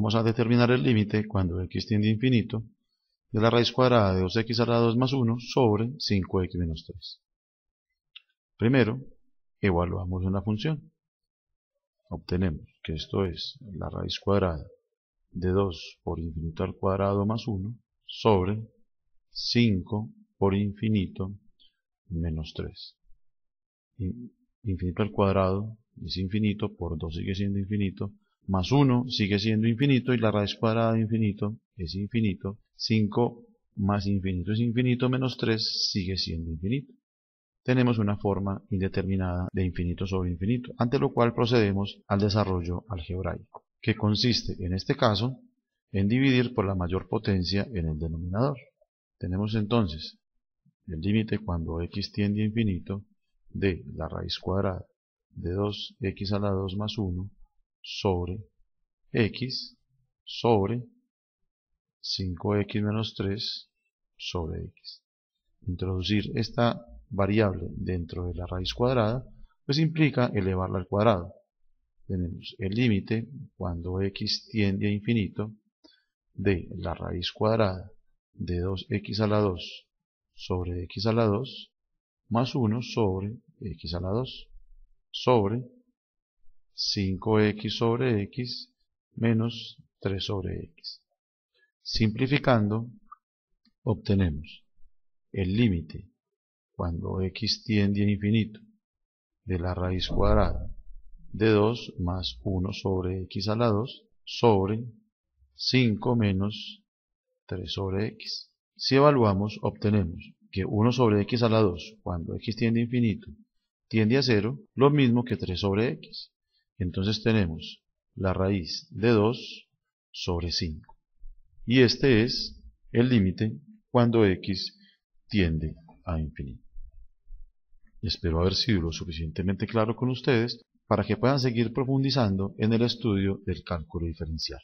Vamos a determinar el límite cuando x tiende a infinito de la raíz cuadrada de 2x a la 2 más 1 sobre 5x menos 3. Primero, evaluamos una función. Obtenemos que esto es la raíz cuadrada de 2 por infinito al cuadrado más 1 sobre 5 por infinito menos 3. Infinito al cuadrado es infinito, por 2 sigue siendo infinito, más 1 sigue siendo infinito y la raíz cuadrada de infinito es infinito. 5 más infinito es infinito menos 3 sigue siendo infinito. Tenemos una forma indeterminada de infinito sobre infinito, ante lo cual procedemos al desarrollo algebraico, que consiste en este caso en dividir por la mayor potencia en el denominador. Tenemos entonces el límite cuando x tiende a infinito de la raíz cuadrada de 2x a la 2 más 1 sobre x sobre 5x menos 3 sobre x. Introducir esta variable dentro de la raíz cuadrada, pues implica elevarla al cuadrado. Tenemos el límite cuando x tiende a infinito de la raíz cuadrada de 2x a la 2 sobre x a la 2 más 1 sobre x a la 2 sobre 5x sobre x menos 3 sobre x. Simplificando, obtenemos el límite cuando x tiende a infinito de la raíz cuadrada de 2 más 1 sobre x a la 2 sobre 5 menos 3 sobre x. Si evaluamos, obtenemos que 1 sobre x a la 2, cuando x tiende a infinito, tiende a 0, lo mismo que 3 sobre x. Entonces tenemos la raíz de 2 sobre 5. Y este es el límite cuando x tiende a infinito. Espero haber sido lo suficientemente claro con ustedes para que puedan seguir profundizando en el estudio del cálculo diferencial.